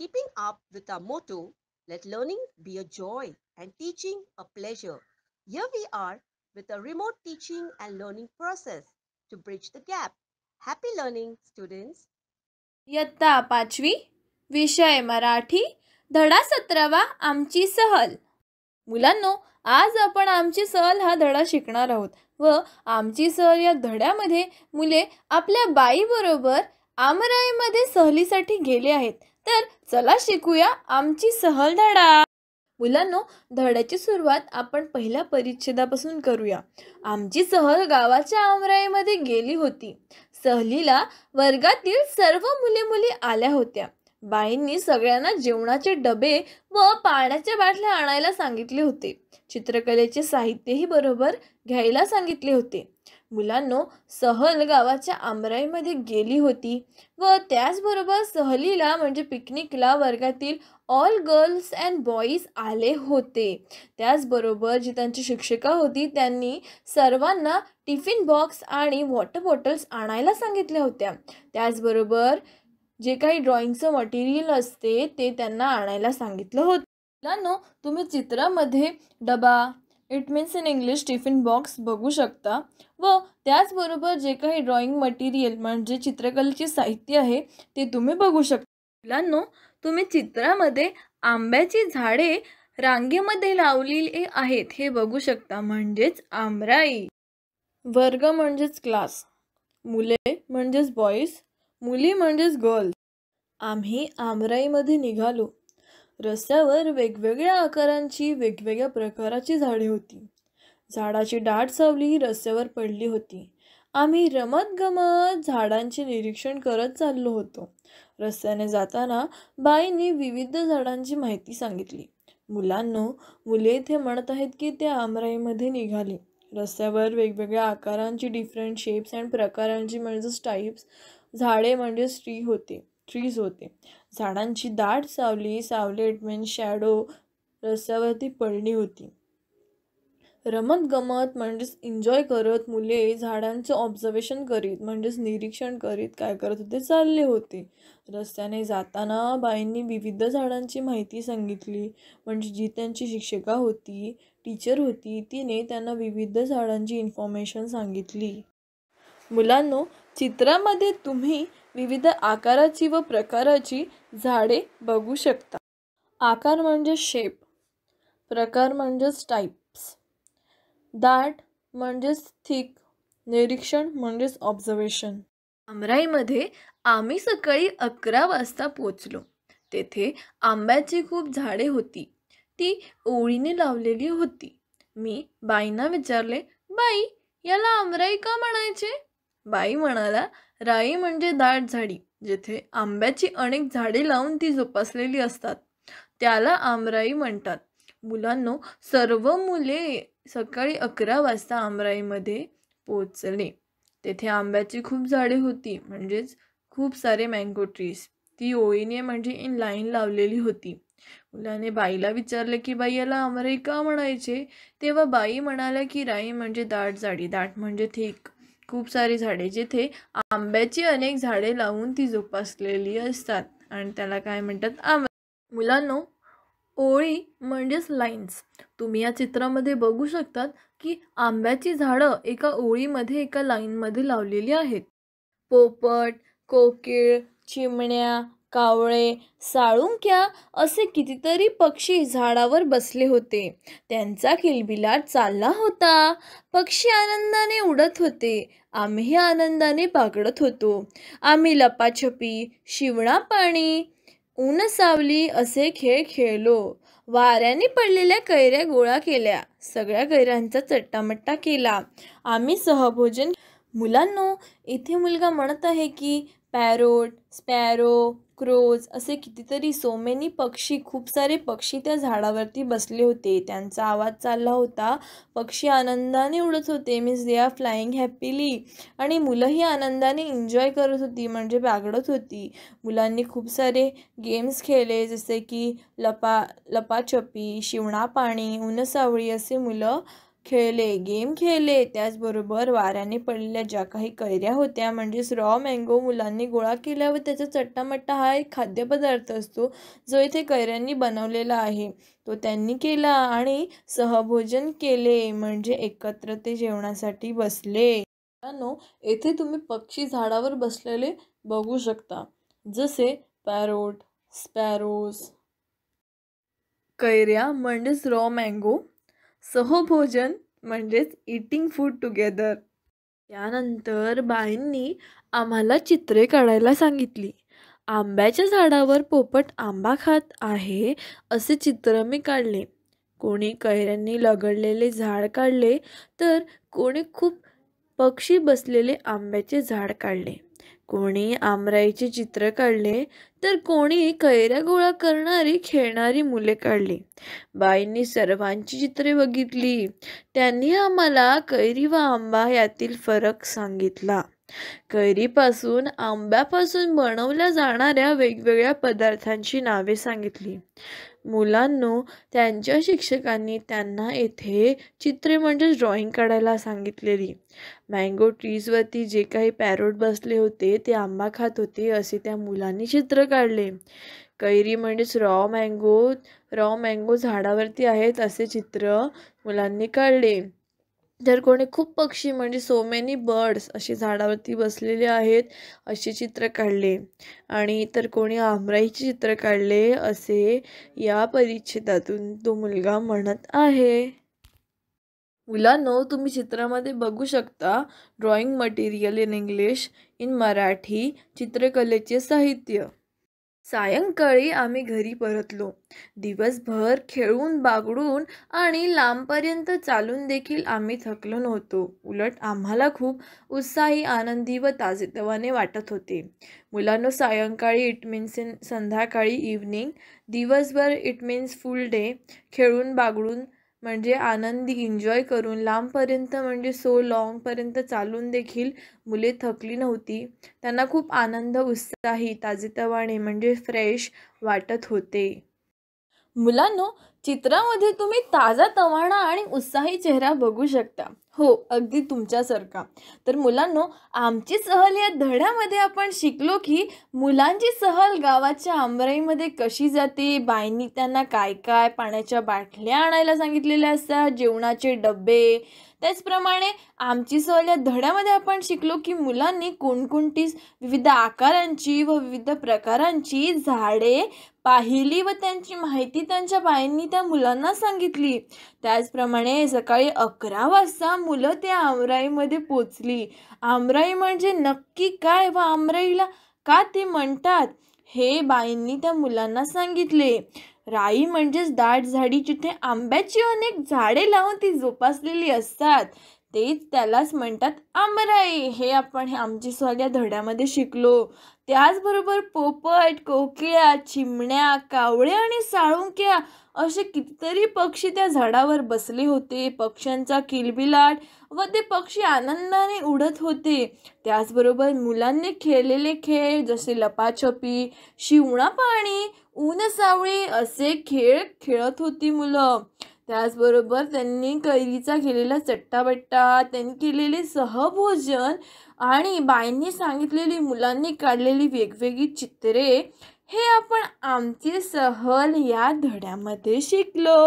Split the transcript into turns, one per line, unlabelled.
Keeping up with our motto, let learning be a joy and teaching a pleasure. Here we are with a remote teaching and learning process to bridge the gap. Happy learning, students! इयत्ता पाचवी विषय मराठी धडा Satrava आमची सहल मुलांनो आज आपण आमची सहल हा धडा शिकणार आहोत व आमची सहल या धड्यामध्ये मुले आपल्या बाईबरोबर आमराईमध्ये सहलीसाठी गेले आहेत तर चला शिकूया आमची सहल धडा मुलांनो धड्याची सुरुवात आपण पहिल्या परिच्छेदापासून करूया आमची सहल गावाच्या आमराईमध्ये गेली होती सहलीला वर्गातील सर्व मुले मुली आल्या होत्या बाईंनी सगळ्यांना जेवणाचे डबे व पाण्याच्या बाटल्या आणायला सांगितले होते चित्रकलेचे साहित्यही बरोबर घ्यायला सांगितले होते मुलांनो सहल गावाच्या आमराईमध्ये गेली होती व त्याचबरोबर सहलीला म्हणजे पिकनिकला वर्गातील ऑल गर्ल्स अँड बॉईज आले होते त्याचबरोबर जी त्यांची शिक्षिका होती त्यांनी सर्वांना टिफिन बॉक्स आणि वॉटर बॉटल्स आणायला सांगितल्या होत्या त्याचबरोबर जे काही ड्रॉइंगचं मटेरियल असते ते त्यांना आणायला सांगितलं होतं मुलांनो तुम्ही चित्रामध्ये डबा it means in English tiffin box बघू शकता व त्याचबरोबर जे काही ड्रॉइंग मटेरियल म्हणजे चित्रकलेचे साहित्य आहे ते तुम्ही बघू शकता मुलांनो तुम्ही चित्रामध्ये आंब्याची झाडे रांगेमध्ये लावलेली आहेत हे बघू शकता म्हणजेच आमराई वर्ग म्हणजेच क्लास मुले म्हणजेच बॉईज मुली म्हणजेच गर्ल आम्ही आमराईमध्ये निघालो रस्त्यावर वेगवेगळ्या आकारांची वेगवेगळ्या प्रकाराची झाडे होती झाडाची डाट सावली रस्त्यावर पडली होती आम्ही रमत गमत झाडांचे निरीक्षण करत चाललो होतो रस्त्याने जाताना बाईंनी विविध झाडांची माहिती सांगितली मुलांनो मुले इथे म्हणत आहेत की ते आमराईमध्ये निघाले रस्त्यावर वेगवेगळ्या आकारांची डिफरंट शेप्स अँड प्रकारांची म्हणजेच टाईप्स झाडे म्हणजे स्त्री होते ट्रीज होते झाडांची दाट सावली सावलेट मेन शॅडो रस्त्यावरती पडली होती रमत गमत म्हणजेच एन्जॉय करत मुले झाडांचं ऑब्झर्वेशन करीत म्हणजेच निरीक्षण करीत काय करत होते चालले होते रस्त्याने जाताना बाईंनी विविध झाडांची माहिती सांगितली म्हणजे जी त्यांची शिक्षिका होती टीचर होती तिने त्यांना विविध झाडांची इन्फॉर्मेशन सांगितली मुलांनो चित्रामध्ये तुम्ही विविध आकाराची व प्रकाराची झाडे बघू शकता आकार म्हणजे शेप प्रकार म्हणजेच टाईप्स दाट म्हणजेच थिक निरीक्षण म्हणजेच ऑब्झर्वेशन आमराईमध्ये आम्ही सकाळी अकरा वाजता पोचलो तेथे आंब्याची खूप झाडे होती ती ओळीने लावलेली होती मी बाईंना विचारले बाई याला आमराई का म्हणायचे बाई म्हणाला राई म्हणजे दाट झाडी जेथे आंब्याची अनेक झाडे लावून ती जोपासलेली असतात त्याला आमराई म्हणतात मुलांनो सर्व मुले सकाळी अकरा वाजता आमराईमध्ये पोचले तेथे आंब्याची खूप झाडे होती म्हणजेच खूप सारे मँगो ट्रीज ती ओळीने म्हणजे इन लाईन लावलेली होती मुलाने बाईला विचारले की बाई याला आमराई का म्हणायचे तेव्हा बाई म्हणाल्या की राई म्हणजे दाट झाडी दाट म्हणजे ठीक खूप सारी झाडे जिथे आंब्याची अनेक झाडे लावून ती जोपासलेली असतात आणि त्याला काय म्हणतात आंबा मुलांनो ओळी म्हणजेच लाईन्स तुम्ही या चित्रामध्ये बघू शकतात की आंब्याची झाडं एका ओळीमध्ये एका लाईनमध्ये लावलेली आहेत पोपट कोकिळ चिमण्या कावळे साळुंक्या असे कितीतरी पक्षी झाडावर बसले होते त्यांचा किलबिलाट चालला होता पक्षी आनंदाने उडत होते आम्ही आनंदाने बागडत होतो आम्ही लपाछपी शिवणा पाणी ऊन सावली असे खेळ खेळलो वाऱ्याने पडलेल्या कैऱ्या गोळा केल्या सगळ्या कैऱ्यांचा चट्टामट्टा केला आम्ही सहभोजन मुलांनो इथे मुलगा म्हणत आहे की पॅरोट स्पॅरो क्रोज असे कितीतरी सोमेनी पक्षी खूप सारे पक्षी त्या झाडावरती बसले होते त्यांचा आवाज चालला होता पक्षी आनंदाने उडत होते means they are flying happily आणि मुलंही आनंदाने एन्जॉय करत होती म्हणजे बागडत होती मुलांनी खूप सारे गेम्स खेळले जसे की लपा लपाछपी शिवणा पाणी उनसावळी असे मुलं खेळले गेम खेळले त्याचबरोबर वाऱ्याने पडलेल्या ज्या काही कैऱ्या होत्या म्हणजेच रॉ मँगो मुलांनी गोळा केल्या व त्याचा चट्टामट्टा हा एक खाद्यपदार्थ असतो जो इथे कैऱ्यांनी बनवलेला आहे तो त्यांनी केला आणि सहभोजन केले म्हणजे एकत्र ते जेवणासाठी बसले मुलांनो येथे तुम्ही पक्षी झाडावर बसलेले बघू शकता जसे पॅरोट स्पॅरोस कैऱ्या म्हणजेच रॉ मँगो सहभोजन म्हणजेच इटिंग फूड टुगेदर त्यानंतर बाईंनी आम्हाला चित्रे काढायला सांगितली आंब्याच्या झाडावर पोपट आंबा खात आहे असे चित्र मी काढले कोणी कैऱ्यांनी लगडलेले झाड काढले तर कोणी खूप पक्षी बसलेले आंब्याचे झाड काढले कोणी आमराईचे चित्र काढले तर कोणी कैऱ्या गोळा करणारी खेळणारी मुले काढली बाईंनी सर्वांची चित्रे बघितली त्यांनी आम्हाला कैरी व आंबा यातील फरक सांगितला कैरीपासून आंब्यापासून बनवल्या जाणाऱ्या वेगवेगळ्या पदार्थांची नावे सांगितली मुलांनो त्यांच्या शिक्षकांनी त्यांना येथे चित्रे म्हणजे ड्रॉईंग काढायला सांगितलेली मँगो ट्रीजवरती जे काही पॅरोट बसले होते ते आंबा खात होते असे त्या मुलांनी चित्र काढले कैरी म्हणजेच रॉ मँगो रॉ मँगो झाडावरती आहेत असे चित्र मुलांनी काढले जर कोणी खूप पक्षी म्हणजे सो मेनी बर्ड्स असे झाडावरती बसलेले आहेत असे चित्र काढले आणि तर कोणी आमराईचे चित्र काढले असे या परिच्छेदातून तो मुलगा म्हणत आहे मुलांनो तुम्ही चित्रामध्ये बघू शकता drawing material in English in Marathi चित्रकलेचे साहित्य सायंकाळी आम्ही घरी परतलो दिवसभर खेळून बागडून आणि लांबपर्यंत चालून देखील आम्ही थकलो नव्हतो उलट आम्हाला खूप उत्साही आनंदी व ताजेतवाने वाटत होते मुलांनो सायंकाळी इट मीन्स संध्याकाळी इव्हनिंग दिवसभर इट मीन्स फुल डे खेळून बागडून म्हणजे आनंदी एन्जॉय करून लांबपर्यंत म्हणजे सो लाँगपर्यंत चालून देखील मुले थकली नव्हती त्यांना खूप आनंद उत्साही ताजेतवाने म्हणजे फ्रेश वाटत होते मुलांनो चित्रामध्ये तुम्ही ताजा तवाणा आणि उत्साही चेहरा बघू शकता हो अगदी तुमच्यासारखा तर मुलांनो आमची सहल या धड्यामध्ये आपण शिकलो की मुलांची सहल गावाच्या आंबराईमध्ये कशी जाते बाईंनी त्यांना काय काय पाण्याच्या बाटल्या आणायला सांगितलेल्या असतात जेवणाचे डबे त्याचप्रमाणे आमची सहल या धड्यामध्ये आपण शिकलो की मुलांनी कोणकोणती विविध आकारांची व विविध प्रकारांची झाडे पाहिली व त्यांची माहिती त्यांच्या बाईंनी त्या मुलांना सांगितली त्याचप्रमाणे सकाळी अकरा वाजता मुलं त्या आमराईमध्ये पोचली आमराई म्हणजे नक्की काय व आमराईला का ते म्हणतात हे बाईंनी त्या मुलांना सांगितले राई म्हणजेच दाट झाडी जिथे आंब्याची अनेक झाडे लावून ती जोपासलेली असतात तेच त्यालाच म्हणतात आमराई हे आपण हे आमची सहल धड्यामध्ये शिकलो त्याचबरोबर पोपट कोकिळ्या चिमण्या कावळे आणि साळुंक्या असे कितीतरी पक्षी त्या झाडावर बसले होते पक्ष्यांचा किलबिलाट व ते पक्षी आनंदाने उडत होते त्याचबरोबर मुलांनी खेळलेले खेळ जसे लपाछपी शिवणा पाणी ऊन सावळी असे खेळ खेळत होती मुलं त्याचबरोबर त्यांनी कैरीचा केलेला चट्टाबट्टा त्यांनी केलेले सहभोजन आणि बाईंनी सांगितलेली मुलांनी काढलेली वेगवेगळी चित्रे हे आपण आमचे सहल या धड्यामध्ये शिकलो